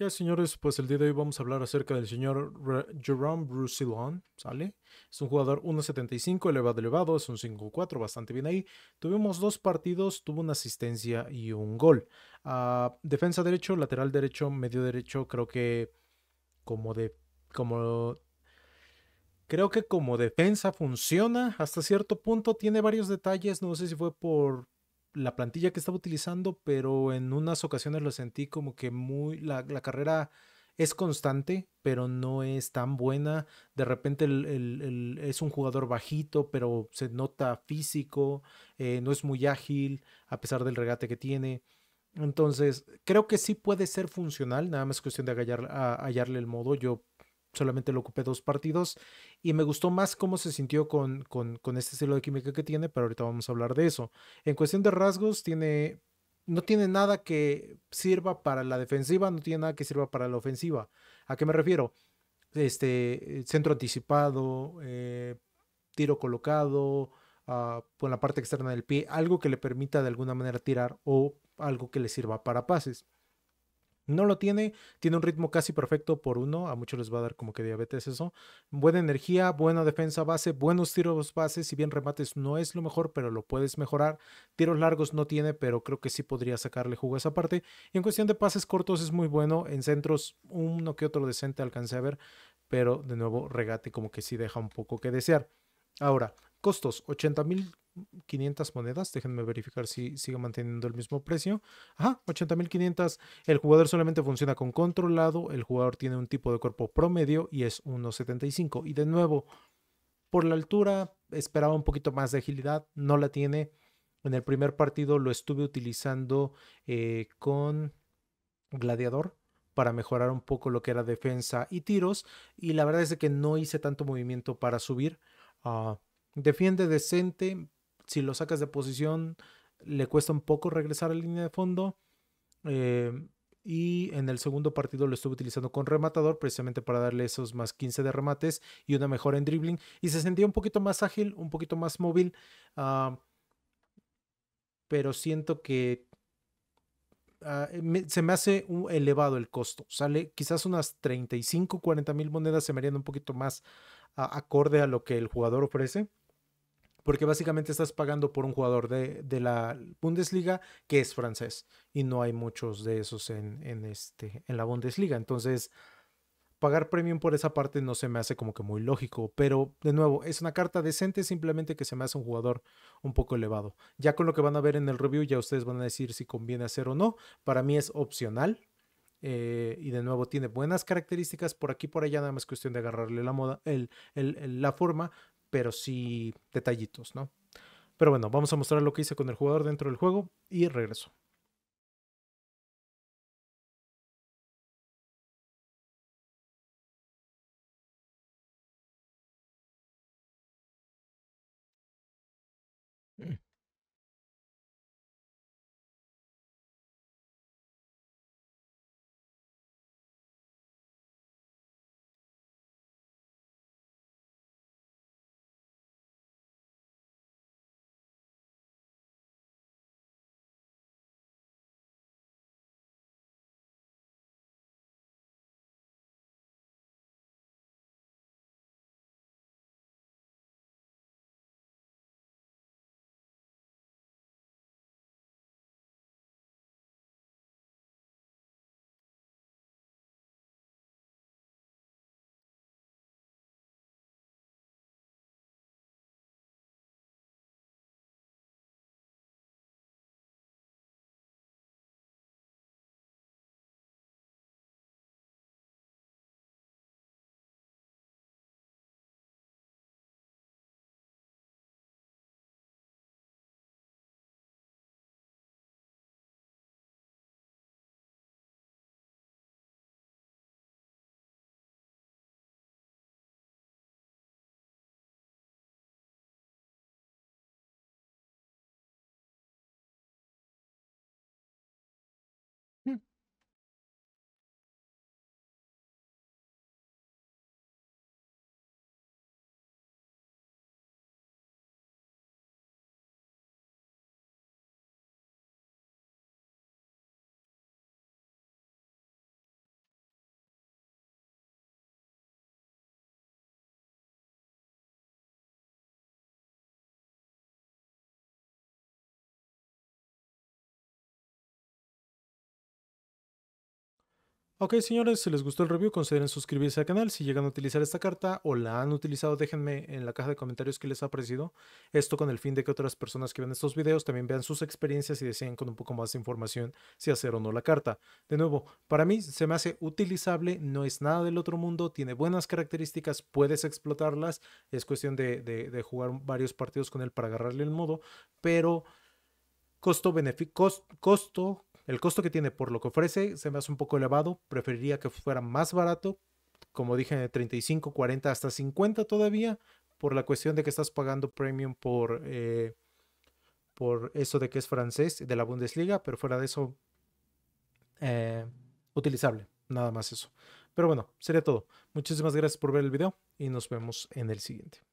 Ya señores? Pues el día de hoy vamos a hablar acerca del señor Jerome Brusilon, ¿sale? Es un jugador 1.75, elevado, elevado, es un 5-4, bastante bien ahí. Tuvimos dos partidos, tuvo una asistencia y un gol. Ah, defensa derecho, lateral derecho, medio derecho, creo que como de... como... Creo que como defensa funciona hasta cierto punto, tiene varios detalles, no sé si fue por la plantilla que estaba utilizando, pero en unas ocasiones lo sentí como que muy, la, carrera es constante, pero no es tan buena. De repente es un jugador bajito, pero se nota físico, eh, no es muy ágil, a pesar del regate que tiene. Entonces, creo que sí puede ser funcional, nada más cuestión de hallarle el modo. Yo solamente lo ocupé dos partidos y me gustó más cómo se sintió con, este estilo de química que tiene, pero ahorita vamos a hablar de eso. En cuestión de rasgos, tiene, no tiene nada que sirva para la defensiva, no tiene nada que sirva para la ofensiva. ¿A qué me refiero? Este, eh, centro anticipado, eh, tiro colocado, por ah, con la parte externa del pie, algo que le permita de alguna manera tirar o algo que le sirva para pases. No lo tiene, tiene un ritmo casi perfecto por uno, a muchos les va a dar como que diabetes eso. Buena energía, buena defensa base, buenos tiros bases, si bien remates no es lo mejor, pero lo puedes mejorar. Tiros largos no tiene, pero creo que sí podría sacarle jugo a esa parte. Y en cuestión de pases cortos es muy bueno, en centros uno que otro decente alcance a ver, pero de nuevo regate como que sí deja un poco que desear. Ahora, Costos, 80.500 monedas. Déjenme verificar si sigue manteniendo el mismo precio. Ajá, 80.500. El jugador solamente funciona con controlado. El jugador tiene un tipo de cuerpo promedio y es 1.75. Y de nuevo, por la altura esperaba un poquito más de agilidad. No la tiene. En el primer partido lo estuve utilizando eh, con Gladiador para mejorar un poco lo que era defensa y tiros. Y la verdad es que no hice tanto movimiento para subir. a... Ah, Defiende decente. Si lo sacas de posición, le cuesta un poco regresar a la línea de fondo. Eh, y en el segundo partido lo estuve utilizando con rematador precisamente para darle esos más 15 de remates y una mejora en dribbling y se sentía un poquito más ágil, un poquito más móvil, ah, pero siento que ah, se me hace elevado el costo, sale quizás unas 35, 40 mil monedas se me harían un poquito más ah, acorde a lo que el jugador ofrece porque básicamente estás pagando por un jugador de, la Bundesliga que es francés y no hay muchos de esos en, este, en la Bundesliga. Entonces, pagar premium por esa parte no se me hace como que muy lógico, pero de nuevo, es una carta decente, simplemente que se me hace un jugador un poco elevado. Ya con lo que van a ver en el review, ya ustedes van a decir si conviene hacer o no. Para mí es opcional. Eh, y de nuevo tiene buenas características por aquí por allá, nada más cuestión de agarrarle la moda, la forma, pero sí detallitos, ¿no? Pero bueno, vamos a mostrar lo que hice con el jugador dentro del juego y regreso. Ok señores, si les gustó el review consideren suscribirse al canal, si llegan a utilizar esta carta o la han utilizado déjenme en la caja de comentarios qué les ha parecido, esto con el fin de que otras personas que ven estos videos también vean sus experiencias y deseen con un poco más de información si hacer o no la carta. De nuevo, para mí se me hace utilizable, no es nada del otro mundo, tiene buenas características, puedes explotarlas, es cuestión de, jugar varios partidos con él para agarrarle el modo, pero costo-beneficio, costo el costo que tiene por lo que ofrece se me hace un poco elevado. Preferiría que fuera más barato. Como dije, 35, 40, hasta 50 todavía. Por la cuestión de que estás pagando premium por, eh, por eso de que es francés de la Bundesliga. Pero fuera de eso, eh, utilizable. Nada más eso. Pero bueno, sería todo. Muchísimas gracias por ver el video y nos vemos en el siguiente.